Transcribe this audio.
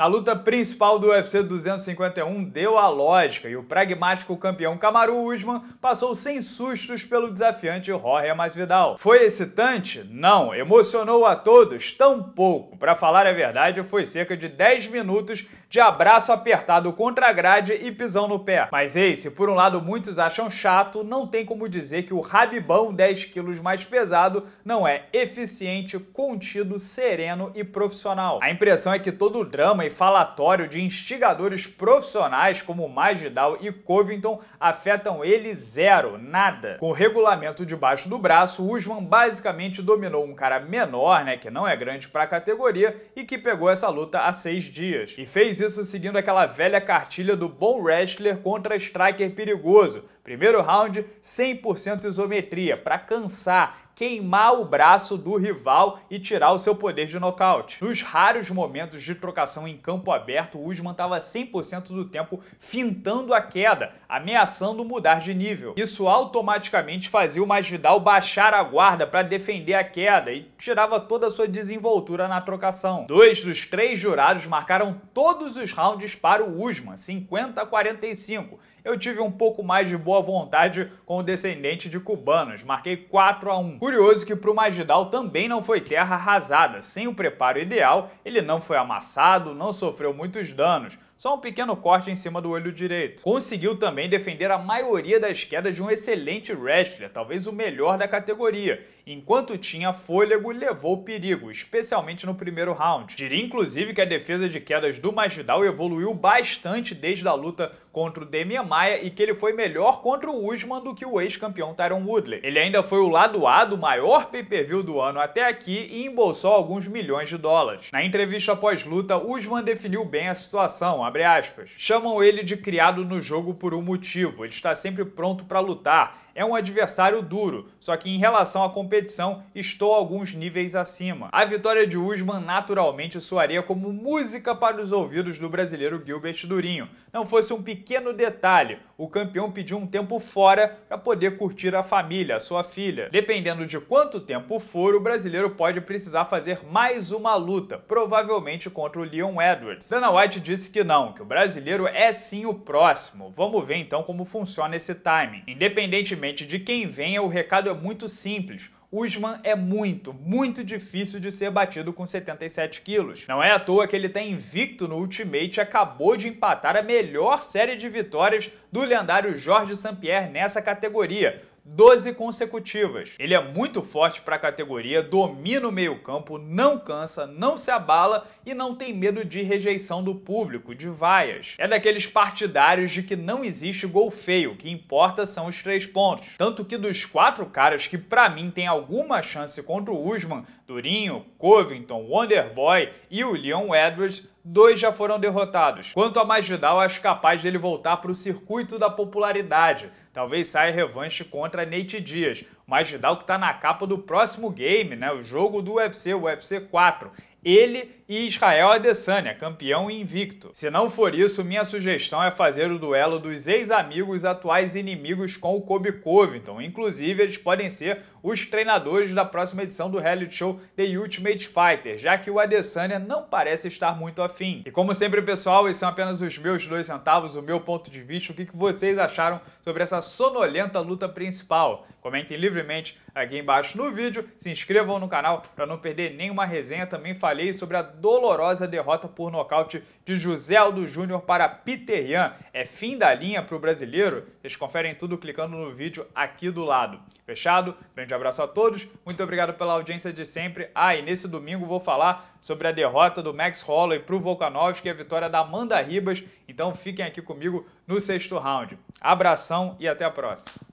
A luta principal do UFC 251 deu a lógica e o pragmático campeão Camaru Usman passou sem sustos pelo desafiante Jorge Masvidal. Foi excitante? Não. Emocionou a todos? Tão pouco. Para falar a verdade, foi cerca de 10 minutos de abraço apertado contra a grade e pisão no pé. Mas ei, se por um lado muitos acham chato, não tem como dizer que o rabibão 10 quilos mais pesado não é eficiente, contido, sereno e profissional. A impressão é que todo o drama e falatório de instigadores profissionais como Magidal e Covington afetam ele zero, nada. Com o regulamento debaixo do braço, Usman basicamente dominou um cara menor, né, que não é grande para a categoria e que pegou essa luta há seis dias. E fez isso seguindo aquela velha cartilha do bom wrestler contra striker perigoso. Primeiro round, 100% isometria, para cansar, queimar o braço do rival e tirar o seu poder de nocaute. Nos raros momentos de trocação em campo aberto, o Usman estava 100% do tempo fintando a queda, ameaçando mudar de nível. Isso automaticamente fazia o Masvidal baixar a guarda para defender a queda e tirava toda a sua desenvoltura na trocação. Dois dos três jurados marcaram todos os rounds para o Usman, 50 a 45. Eu tive um pouco mais de boa vontade com o descendente de cubanos, marquei 4 a 1. Curioso que para o Masvidal também não foi terra arrasada, sem o preparo ideal, ele não foi amassado, não sofreu muitos danos, só um pequeno corte em cima do olho direito. Conseguiu também defender a maioria das quedas de um excelente wrestler, talvez o melhor da categoria. Enquanto tinha fôlego, levou perigo, especialmente no primeiro round. Diria inclusive que a defesa de quedas do Masvidal evoluiu bastante desde a luta contra o Demian Maia e que ele foi melhor contra o Usman do que o ex-campeão Tyron Woodley. Ele ainda foi o lado A do maior pay-per-view do ano até aqui e embolsou alguns milhões de dólares. Na entrevista após luta Usman definiu bem a situação, Chamam ele de criado no jogo por um motivo, ele está sempre pronto para lutar, é um adversário duro, só que em relação à competição estou alguns níveis acima. A vitória de Usman naturalmente soaria como música para os ouvidos do brasileiro Gilbert Durinho. Não fosse um pequeno detalhe, o campeão pediu um tempo fora para poder curtir a família, a sua filha. Dependendo de quanto tempo for, o brasileiro pode precisar fazer mais uma luta, provavelmente contra o Leon Edwards. Dana White disse que não, que o brasileiro é sim o próximo. Vamos ver então como funciona esse timing. Independente Independentemente de quem venha, o recado é muito simples. Usman é muito, muito difícil de ser batido com 77 quilos. Não é à toa que ele está invicto no Ultimate e acabou de empatar a melhor série de vitórias do lendário Jorge St-Pierre nessa categoria, 12 consecutivas. Ele é muito forte para a categoria, domina o meio-campo, não cansa, não se abala e não tem medo de rejeição do público, de vaias. É daqueles partidários de que não existe gol feio, o que importa são os três pontos. Tanto que dos quatro caras que para mim tem alguma chance contra o Usman, Durinho, Covington, Wonderboy e o Leon Edwards, dois já foram derrotados. Quanto a Majidal, acho capaz dele voltar para o circuito da popularidade. Talvez saia revanche contra Nate Dias. Majidal que está na capa do próximo game, né? O jogo do UFC, o UFC 4. Ele e Israel Adesanya, campeão invicto. Se não for isso, minha sugestão é fazer o duelo dos ex-amigos atuais inimigos com o Kobe Covington. Inclusive, eles podem ser os treinadores da próxima edição do reality show The Ultimate Fighter, já que o Adesanya não parece estar muito afim. E como sempre, pessoal, esses são apenas os meus dois centavos, o meu ponto de vista, o que vocês acharam sobre essa sonolenta luta principal. Comentem livremente aqui embaixo no vídeo, se inscrevam no canal para não perder nenhuma resenha, também faz falei sobre a dolorosa derrota por nocaute de José Aldo Júnior para Peter Yan. É fim da linha para o brasileiro? Vocês conferem tudo clicando no vídeo aqui do lado. Fechado? Grande abraço a todos, muito obrigado pela audiência de sempre. Ah, e nesse domingo vou falar sobre a derrota do Max Holloway para o Volkanovski e a vitória da Amanda Ribas. Então fiquem aqui comigo no sexto round. Abração e até a próxima.